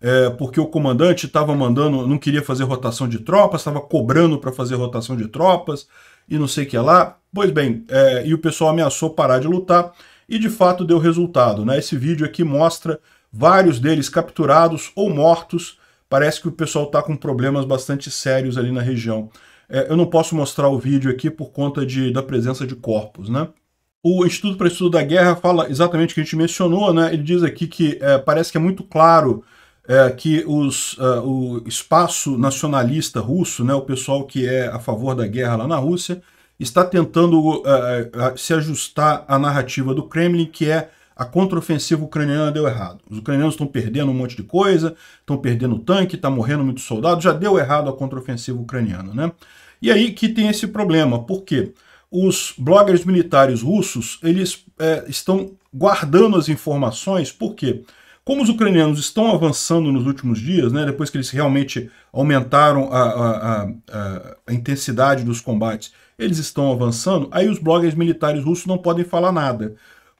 [SPEAKER 1] É, porque o comandante estava mandando, não queria fazer rotação de tropas, estava cobrando para fazer rotação de tropas e não sei o que lá. Pois bem, é, e o pessoal ameaçou parar de lutar e de fato deu resultado. Né? Esse vídeo aqui mostra vários deles capturados ou mortos. Parece que o pessoal está com problemas bastante sérios ali na região. É, eu não posso mostrar o vídeo aqui por conta de, da presença de corpos, né? O Instituto para Estudo da Guerra fala exatamente o que a gente mencionou, né? Ele diz aqui que é, parece que é muito claro é, que os, uh, o espaço nacionalista russo, né, o pessoal que é a favor da guerra lá na Rússia, está tentando uh, uh, se ajustar à narrativa do Kremlin, que é a contraofensiva ucraniana deu errado. Os ucranianos estão perdendo um monte de coisa, estão perdendo tanque, está morrendo muitos soldados, já deu errado a contraofensiva ucraniana. Né? E aí que tem esse problema, por quê? os bloggers militares russos eles é, estão guardando as informações, porque Como os ucranianos estão avançando nos últimos dias, né, depois que eles realmente aumentaram a, a, a, a, intensidade dos combates, eles estão avançando, aí os bloggers militares russos não podem falar nada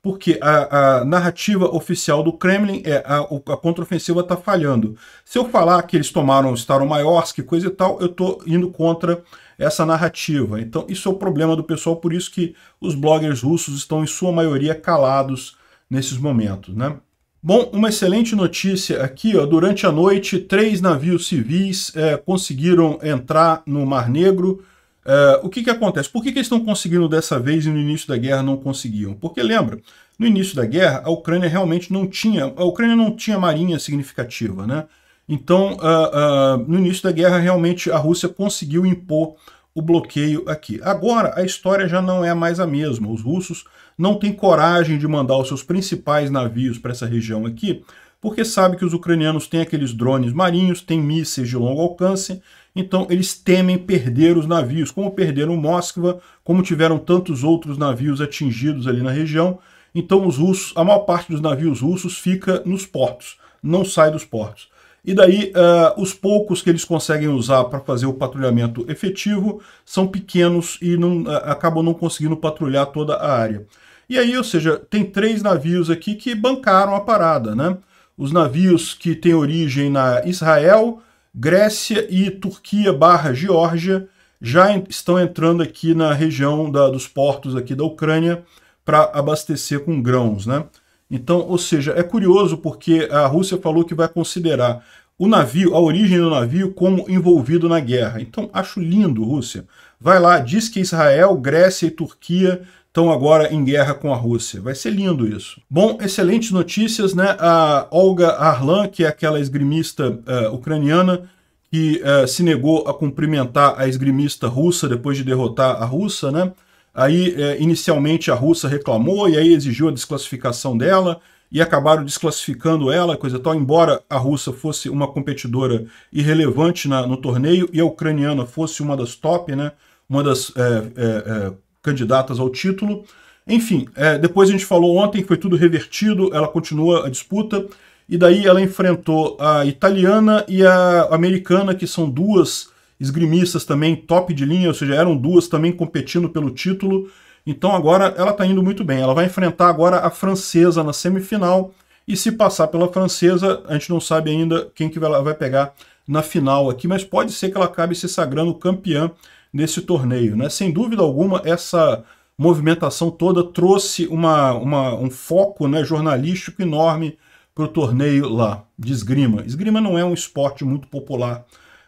[SPEAKER 1] porque a, a, narrativa oficial do Kremlin é a, a contraofensiva está falhando. Se eu falar que eles tomaram, Estado maiores, que coisa e tal, eu estou indo contra essa narrativa. Então, isso é o problema do pessoal, por isso que os bloggers russos estão, em sua maioria, calados nesses momentos. Né? Bom, uma excelente notícia aqui. Ó, durante a noite, três navios civis é, conseguiram entrar no Mar Negro. Uh, o que, que acontece? Por que, que eles estão conseguindo dessa vez e no início da guerra não conseguiam? Porque lembra, no início da guerra, a Ucrânia realmente não tinha. A Ucrânia não tinha marinha significativa, né? Então, uh, uh, no início da guerra, realmente a Rússia conseguiu impor o bloqueio aqui. Agora, a história já não é mais a mesma. Os russos não têm coragem de mandar os seus principais navios para essa região aqui, porque sabe que os ucranianos têm aqueles drones marinhos, têm mísseis de longo alcance então eles temem perder os navios, como perderam Moskva, como tiveram tantos outros navios atingidos ali na região. Então os russos, a maior parte dos navios russos fica nos portos, não sai dos portos. E daí, uh, os poucos que eles conseguem usar para fazer o patrulhamento efetivo são pequenos e não, uh, acabam não conseguindo patrulhar toda a área. E aí, ou seja, tem três navios aqui que bancaram a parada, né? Os navios que têm origem na Israel, Grécia e Turquia barra Geórgia já estão entrando aqui na região da, dos portos aqui da Ucrânia para abastecer com grãos, né? Então, ou seja, é curioso porque a Rússia falou que vai considerar o navio, a origem do navio, como envolvido na guerra. Então, acho lindo, Rússia. Vai lá, diz que Israel, Grécia e Turquia estão agora em guerra com a Rússia. Vai ser lindo isso. Bom, excelentes notícias, né? A Olga Arlan, que é aquela esgrimista uh, ucraniana que uh, se negou a cumprimentar a esgrimista russa depois de derrotar a russa, né? Aí, uh, inicialmente, a russa reclamou e aí exigiu a desclassificação dela e acabaram desclassificando ela, coisa tal, embora a russa fosse uma competidora irrelevante na, no torneio e a ucraniana fosse uma das top, né? uma das é, candidatas ao título. Enfim, é, depois a gente falou ontem que foi tudo revertido, ela continua a disputa, e daí ela enfrentou a italiana e a americana, que são duas esgrimistas também top de linha, ou seja, eram duas também competindo pelo título. Então agora ela está indo muito bem. Ela vai enfrentar agora a francesa na semifinal, e se passar pela francesa, a gente não sabe ainda quem que ela vai pegar na final aqui, mas pode ser que ela acabe se sagrando campeã nesse torneio. Né? Sem dúvida alguma, essa movimentação toda trouxe uma, uma um foco né, jornalístico enorme para o torneio lá de esgrima. Esgrima não é um esporte muito popular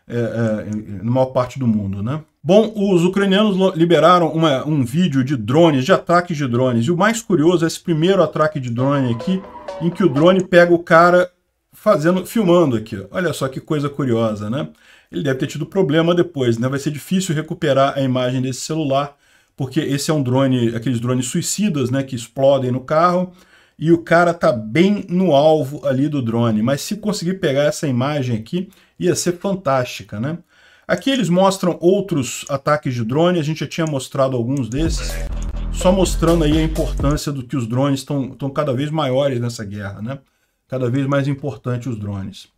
[SPEAKER 1] é, é, na maior parte do mundo, né? Bom, os ucranianos liberaram uma, um vídeo de drones, de ataques de drones. E o mais curioso é esse primeiro ataque de drone aqui, em que o drone pega o cara fazendo, filmando aqui. Olha só que coisa curiosa, né? ele deve ter tido problema depois, né? Vai ser difícil recuperar a imagem desse celular, porque esse é um drone, aqueles drones suicidas, né, que explodem no carro, e o cara tá bem no alvo ali do drone. Mas se conseguir pegar essa imagem aqui, ia ser fantástica, né? Aqui eles mostram outros ataques de drone, a gente já tinha mostrado alguns desses, só mostrando aí a importância do que os drones estão cada vez maiores nessa guerra, né? Cada vez mais importantes os drones.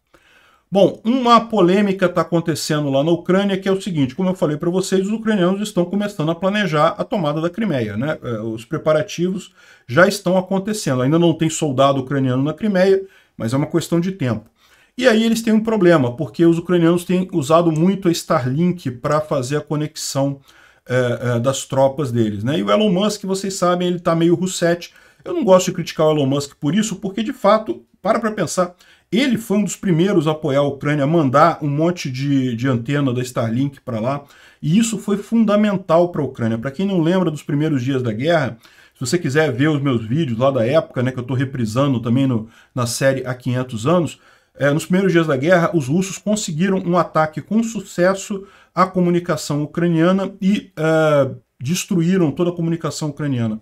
[SPEAKER 1] Bom, uma polêmica está acontecendo lá na Ucrânia, que é o seguinte: como eu falei para vocês, os ucranianos estão começando a planejar a tomada da Crimeia. Né? É, os preparativos já estão acontecendo. Ainda não tem soldado ucraniano na Crimeia, mas é uma questão de tempo. E aí eles têm um problema, porque os ucranianos têm usado muito a Starlink para fazer a conexão é, é, das tropas deles. Né? E o Elon Musk, vocês sabem, ele está meio russete. Eu não gosto de criticar o Elon Musk por isso, porque de fato para para pensar. Ele foi um dos primeiros a apoiar a Ucrânia, a mandar um monte de, de antena da Starlink para lá. E isso foi fundamental para a Ucrânia. Para quem não lembra dos primeiros dias da guerra, se você quiser ver os meus vídeos lá da época, né, que eu estou reprisando também no, na série Há 500 Anos, é, nos primeiros dias da guerra, os russos conseguiram um ataque com sucesso à comunicação ucraniana e uh, destruíram toda a comunicação ucraniana.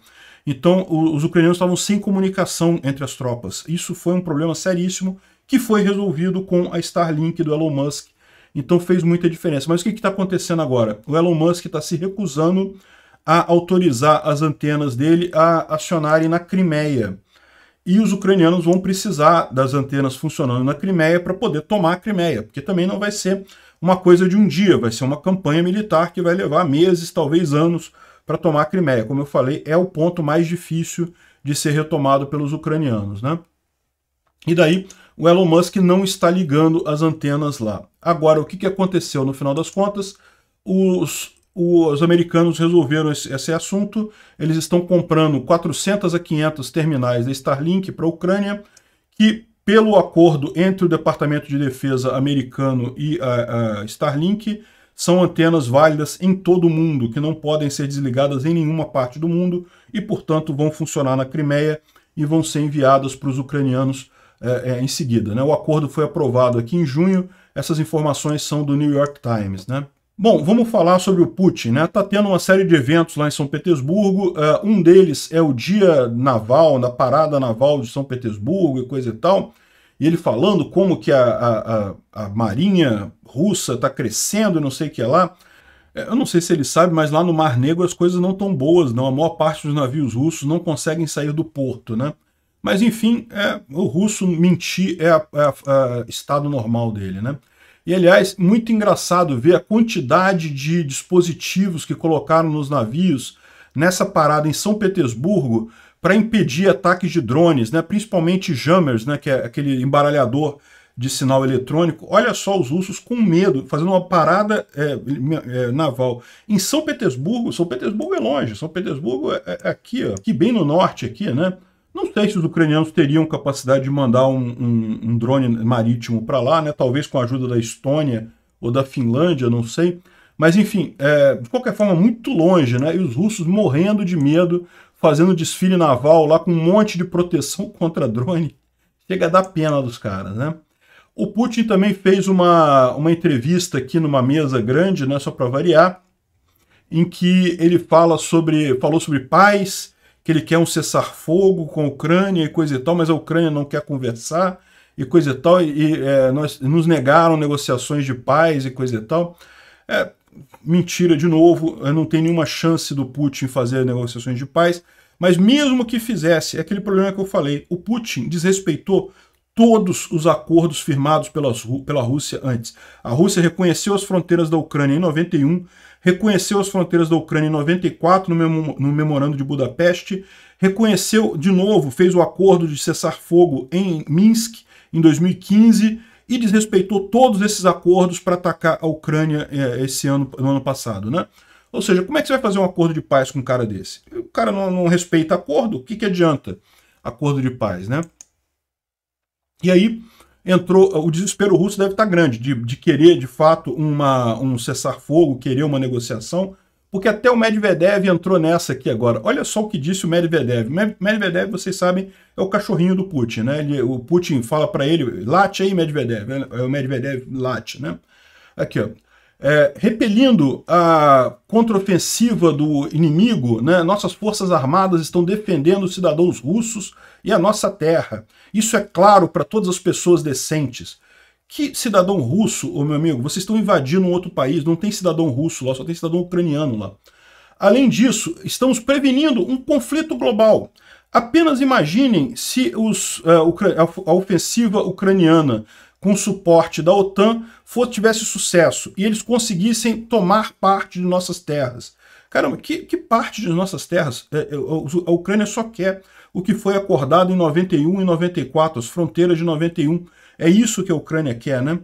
[SPEAKER 1] Então, os ucranianos estavam sem comunicação entre as tropas. Isso foi um problema seríssimo que foi resolvido com a Starlink do Elon Musk. Então, fez muita diferença. Mas o que está acontecendo agora? O Elon Musk está se recusando a autorizar as antenas dele a acionarem na Crimeia. E os ucranianos vão precisar das antenas funcionando na Crimeia para poder tomar a Crimeia, porque também não vai ser uma coisa de um dia, vai ser uma campanha militar que vai levar meses, talvez anos, para tomar a Crimeia. Como eu falei, é o ponto mais difícil de ser retomado pelos ucranianos. Né? E daí, o Elon Musk não está ligando as antenas lá. Agora, o que, que aconteceu no final das contas? Os, os americanos resolveram esse, esse assunto. Eles estão comprando 400 a 500 terminais da Starlink para a Ucrânia, que pelo acordo entre o Departamento de Defesa americano e a, a Starlink, são antenas válidas em todo o mundo, que não podem ser desligadas em nenhuma parte do mundo e, portanto, vão funcionar na Crimeia e vão ser enviadas para os ucranianos é, é, em seguida. Né? O acordo foi aprovado aqui em junho, essas informações são do New York Times. Né? Bom, vamos falar sobre o Putin. Está né? Tá tendo uma série de eventos lá em São Petersburgo, eh, um deles é o Dia Naval, da Parada Naval de São Petersburgo e coisa e tal e ele falando como que a, a, a, a marinha russa está crescendo, não sei o que lá. É, eu não sei se ele sabe, mas lá no Mar Negro as coisas não estão boas, não. A maior parte dos navios russos não conseguem sair do porto, né? Mas enfim, é, o russo mentir é o é estado normal dele, né? E aliás, muito engraçado ver a quantidade de dispositivos que colocaram nos navios nessa parada em São Petersburgo para impedir ataques de drones, né, principalmente jammers, né, que é aquele embaralhador de sinal eletrônico. Olha só os russos com medo, fazendo uma parada é, é, naval. Em São Petersburgo, São Petersburgo é longe, São Petersburgo é, é aqui, ó, aqui bem no norte, aqui, né? Não sei se os ucranianos teriam capacidade de mandar um, um, um drone marítimo para lá, né? talvez com a ajuda da Estônia ou da Finlândia, não sei. Mas enfim, é, de qualquer forma, muito longe, né? E os russos morrendo de medo fazendo desfile naval lá com um monte de proteção (laughs) contra drone. Chega a dar pena dos caras, né? O Putin também fez uma, uma entrevista aqui numa mesa grande, né, só para variar, em que ele fala sobre, falou sobre paz, que ele quer um cessar-fogo com a Ucrânia e coisa e tal, mas a Ucrânia não quer conversar e coisa e tal, e é, nós, nos negaram negociações de paz e coisa e tal. É, mentira de novo, não tem nenhuma chance do Putin fazer negociações de paz. Mas mesmo que fizesse, é aquele problema que eu falei, o Putin desrespeitou todos os acordos firmados pelas, pela Rússia antes. A Rússia reconheceu as fronteiras da Ucrânia em 91, reconheceu as fronteiras da Ucrânia em 94 no, memo, no memorando de Budapeste, reconheceu de novo, fez o acordo de cessar fogo em Minsk em 2015, e desrespeitou todos esses acordos para atacar a Ucrânia é, esse ano, no ano passado, né? Ou seja, como é que você vai fazer um acordo de paz com um cara desse? O cara não, não respeita acordo, o que, que adianta acordo de paz, né? E aí entrou, o desespero russo deve estar tá grande de, de querer de fato uma, um cessar-fogo, querer uma negociação, porque até o Medvedev entrou nessa aqui agora. Olha só o que disse o Medvedev. Medvedev, vocês sabem, é o cachorrinho do Putin, né? Ele, o Putin fala para ele, late aí, Medvedev. É o Medvedev late, né? Aqui, ó. É, repelindo a contraofensiva do inimigo, né, nossas forças armadas estão defendendo os cidadãos russos e a nossa terra. Isso é claro para todas as pessoas decentes. Que cidadão russo, ô meu amigo, vocês estão invadindo um outro país, não tem cidadão russo lá, só tem cidadão ucraniano lá. Além disso, estamos prevenindo um conflito global. Apenas imaginem se os, uh, a ofensiva ucraniana com suporte da OTAN for, tivesse sucesso e eles conseguissem tomar parte de nossas terras. Caramba, que, que parte de nossas terras? É, é, a Ucrânia só quer o que foi acordado em 91 e 94, as fronteiras de 91. É isso que a Ucrânia quer, né?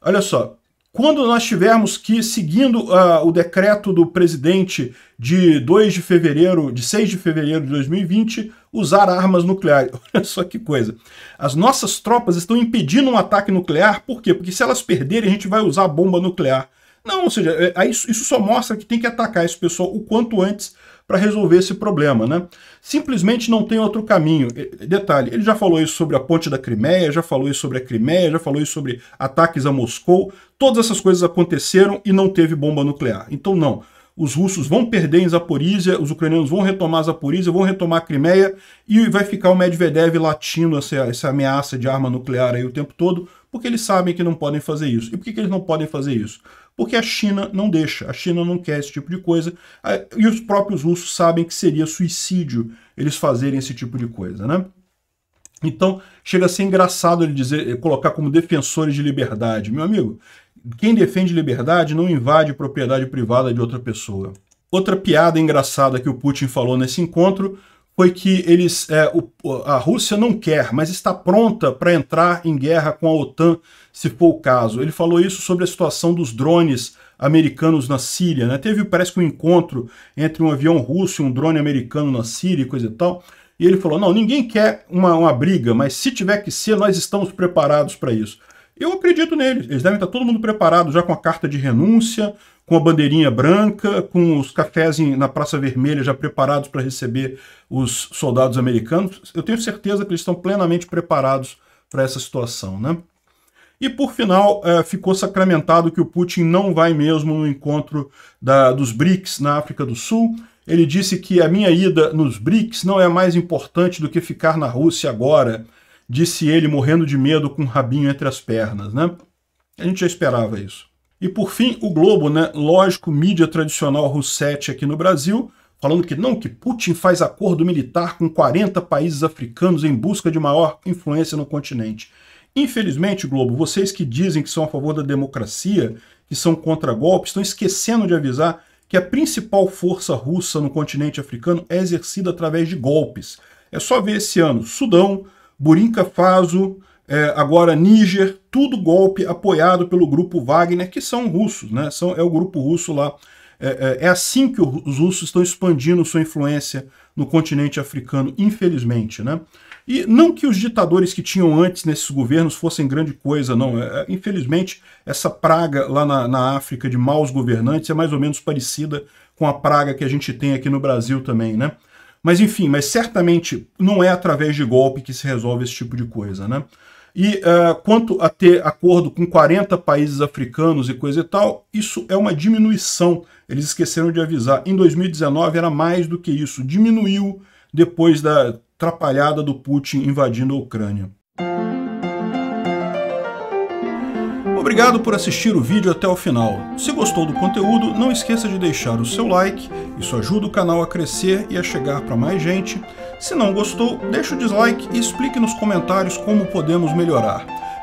[SPEAKER 1] Olha só, quando nós tivermos que, seguindo uh, o decreto do presidente de 2 de fevereiro, de 6 de fevereiro de 2020, usar armas nucleares. (laughs) Olha só que coisa. As nossas tropas estão impedindo um ataque nuclear, por quê? Porque se elas perderem, a gente vai usar bomba nuclear. Não, ou seja, é, isso só mostra que tem que atacar esse pessoal o quanto antes para resolver esse problema, né? Simplesmente não tem outro caminho. Detalhe, ele já falou isso sobre a ponte da Crimeia, já falou isso sobre a Crimeia, já falou isso sobre ataques a Moscou. Todas essas coisas aconteceram e não teve bomba nuclear. Então não, os russos vão perder em Zaporizhia, os ucranianos vão retomar Zaporizhia, vão retomar a Crimeia e vai ficar o Medvedev latindo essa, essa ameaça de arma nuclear aí o tempo todo, porque eles sabem que não podem fazer isso. E por que, que eles não podem fazer isso? porque a China não deixa, a China não quer esse tipo de coisa, e os próprios russos sabem que seria suicídio eles fazerem esse tipo de coisa, né? Então, chega a ser engraçado ele dizer, eh, colocar como defensores de liberdade. Meu amigo, quem defende liberdade não invade propriedade privada de outra pessoa. Outra piada engraçada que o Putin falou nesse encontro foi que eles, é, o, a Rússia não quer, mas está pronta para entrar em guerra com a OTAN, se for o caso. Ele falou isso sobre a situação dos drones americanos na Síria. Né? Teve, parece que, um encontro entre um avião russo e um drone americano na Síria e coisa e tal. E ele falou: não, ninguém quer uma, uma briga, mas se tiver que ser, nós estamos preparados para isso. Eu acredito neles. Eles devem estar todo mundo preparado já com a carta de renúncia, com a bandeirinha branca, com os cafés em, na Praça Vermelha já preparados para receber os soldados americanos. Eu tenho certeza que eles estão plenamente preparados para essa situação, né? E por final, eh, ficou sacramentado que o Putin não vai mesmo no encontro da, dos BRICS na África do Sul. Ele disse que a minha ida nos BRICS não é mais importante do que ficar na Rússia agora disse ele, morrendo de medo, com o rabinho entre as pernas. Né? A gente já esperava isso. E por fim, o Globo, né? lógico, mídia tradicional russete aqui no Brasil, falando que não, que Putin faz acordo militar com 40 países africanos em busca de maior influência no continente. Infelizmente, Globo, vocês que dizem que são a favor da democracia, que são contra golpes, estão esquecendo de avisar que a principal força russa no continente africano é exercida através de golpes. É só ver esse ano Sudão, Burinca Faso, é, agora Níger, tudo golpe apoiado pelo grupo Wagner, que são russos, né? São, é o grupo russo lá. É, é, é assim que os russos estão expandindo sua influência no continente africano, infelizmente, né? E não que os ditadores que tinham antes nesses governos fossem grande coisa, não. É, é, infelizmente, essa praga lá na, na África de maus governantes é mais ou menos parecida com a praga que a gente tem aqui no Brasil também, né? Mas enfim, mas certamente não é através de golpe que se resolve esse tipo de coisa, né? E uh, quanto a ter acordo com 40 países africanos e coisa e tal, isso é uma diminuição. Eles esqueceram de avisar. Em 2019 era mais do que isso. Diminuiu depois da atrapalhada do Putin invadindo a Ucrânia. Obrigado por assistir o vídeo até o final. Se gostou do conteúdo, não esqueça de deixar o seu like, isso ajuda o canal a crescer e a chegar para mais gente. Se não gostou, deixe o dislike e explique nos comentários como podemos melhorar.